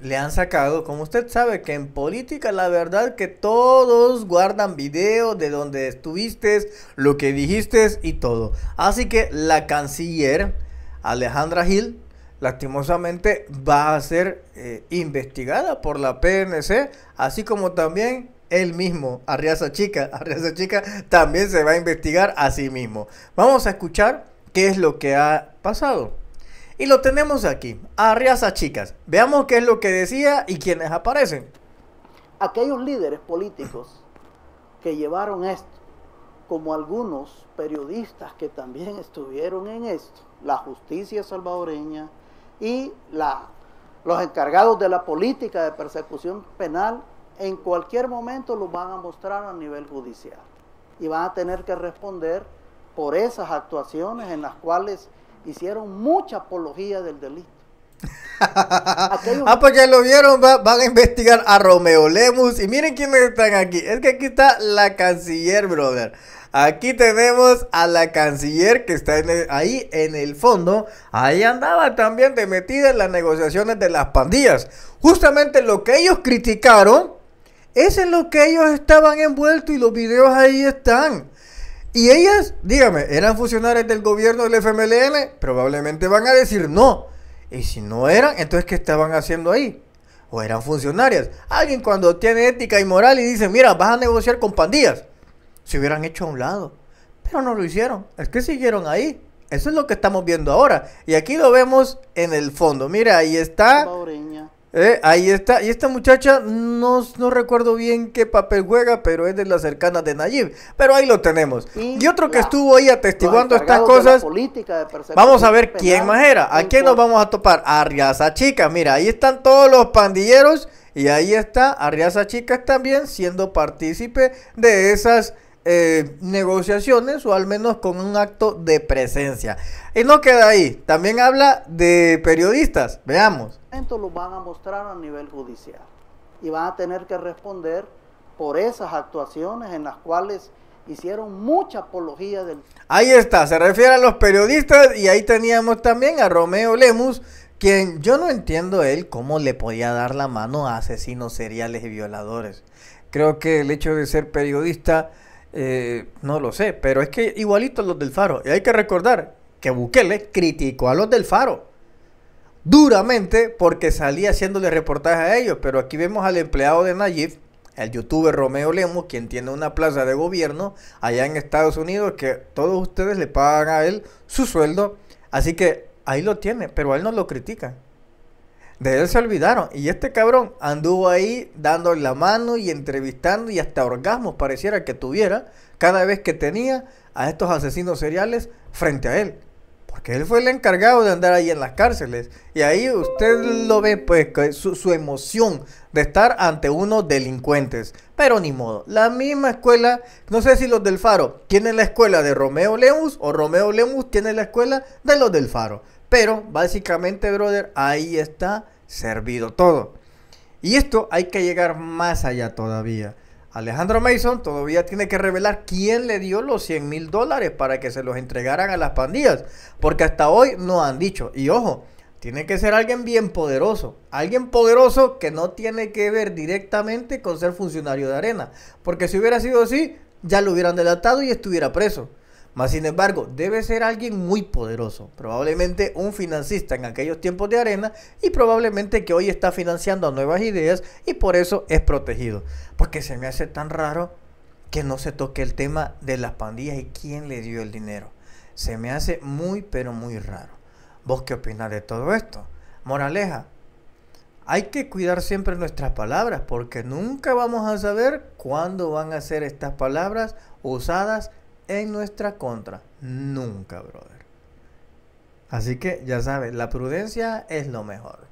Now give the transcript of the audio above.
le han sacado, como usted sabe que en política la verdad que todos guardan video de donde estuviste, lo que dijiste y todo. Así que la canciller Alejandra Gil lastimosamente va a ser eh, investigada por la PNC, así como también él mismo, Arriaza Chica. Arriaza Chica también se va a investigar a sí mismo. Vamos a escuchar qué es lo que ha pasado. Y lo tenemos aquí, Arriaza Chicas. Veamos qué es lo que decía y quiénes aparecen. Aquellos líderes políticos que llevaron esto, como algunos periodistas que también estuvieron en esto, la justicia salvadoreña y la, los encargados de la política de persecución penal, en cualquier momento los van a mostrar a nivel judicial y van a tener que responder por esas actuaciones en las cuales hicieron mucha apología del delito. Ah, pues ya lo vieron, van a investigar a Romeo Lemus. Y miren quiénes están aquí. Es que aquí está la canciller, brother. Aquí tenemos a la canciller que está ahí en el fondo. Ahí andaba también de metida en las negociaciones de las pandillas. Justamente lo que ellos criticaron es en lo que ellos estaban envueltos y los videos ahí están. Y ellas, dígame, eran funcionarias del gobierno del FMLN, probablemente van a decir no. Y si no eran, entonces ¿qué estaban haciendo ahí? O eran funcionarias. Alguien cuando tiene ética y moral y dice, mira, vas a negociar con pandillas. Se hubieran hecho a un lado. Pero no lo hicieron. Es que siguieron ahí. Eso es lo que estamos viendo ahora. Y aquí lo vemos en el fondo. Mira, ahí está. Eh, ahí está. Y esta muchacha, no, no, recuerdo bien qué papel juega, pero es de las cercanas de Nayib. Pero ahí lo tenemos. Y, otro que estuvo ahí atestiguando estas cosas. vamos a ver quién más era. ¿A quién nos vamos a topar? A Chica. Mira, ahí están todos los pandilleros. Y ahí está Arriaza Chica también siendo partícipe de esas eh, negociaciones o al menos con un acto de presencia. Y no queda ahí. También habla de periodistas. Veamos lo van a mostrar a nivel judicial y van a tener que responder por esas actuaciones en las cuales hicieron mucha apología del... Ahí está, se refiere a los periodistas y ahí teníamos también a Romeo Lemus, quien yo no entiendo él cómo le podía dar la mano a asesinos seriales y violadores. Creo que el hecho de ser periodista, eh, no lo sé, pero es que igualito los del Faro. Y hay que recordar que Bukele criticó a los del Faro duramente porque salía haciéndole reportaje a ellos. Pero aquí vemos al empleado de Nayib, el youtuber Romeo Lemos, quien tiene una plaza de gobierno allá en Estados Unidos, que todos ustedes le pagan a él su sueldo. Así que ahí lo tiene, pero a él no lo critica De él se olvidaron. Y este cabrón anduvo ahí dando la mano y entrevistando y hasta orgasmos pareciera que tuviera cada vez que tenía a estos asesinos seriales frente a él porque él fue el encargado de andar ahí en las cárceles. Y ahí usted lo ve, pues, su, su emoción de estar ante unos delincuentes. Pero ni modo, la misma escuela, no sé si los del Faro tienen la escuela de Romeo Lemus o Romeo Lemus tiene la escuela de los del Faro. Pero básicamente, brother, ahí está servido todo. Y esto hay que llegar más allá todavía. Alejandro Mason todavía tiene que revelar quién le dio los 100 mil dólares para que se los entregaran a las pandillas, porque hasta hoy no han dicho. Y ojo, tiene que ser alguien bien poderoso, alguien poderoso que no tiene que ver directamente con ser funcionario de arena, porque si hubiera sido así, ya lo hubieran delatado y estuviera preso más sin embargo, debe ser alguien muy poderoso, probablemente un financista en aquellos tiempos de arena y probablemente que hoy está financiando nuevas ideas y por eso es protegido. Porque se me hace tan raro que no se toque el tema de las pandillas y quién le dio el dinero. Se me hace muy pero muy raro. ¿Vos qué opinas de todo esto? Moraleja, hay que cuidar siempre nuestras palabras porque nunca vamos a saber cuándo van a ser estas palabras usadas en nuestra contra. Nunca, brother. Así que ya sabes, la prudencia es lo mejor.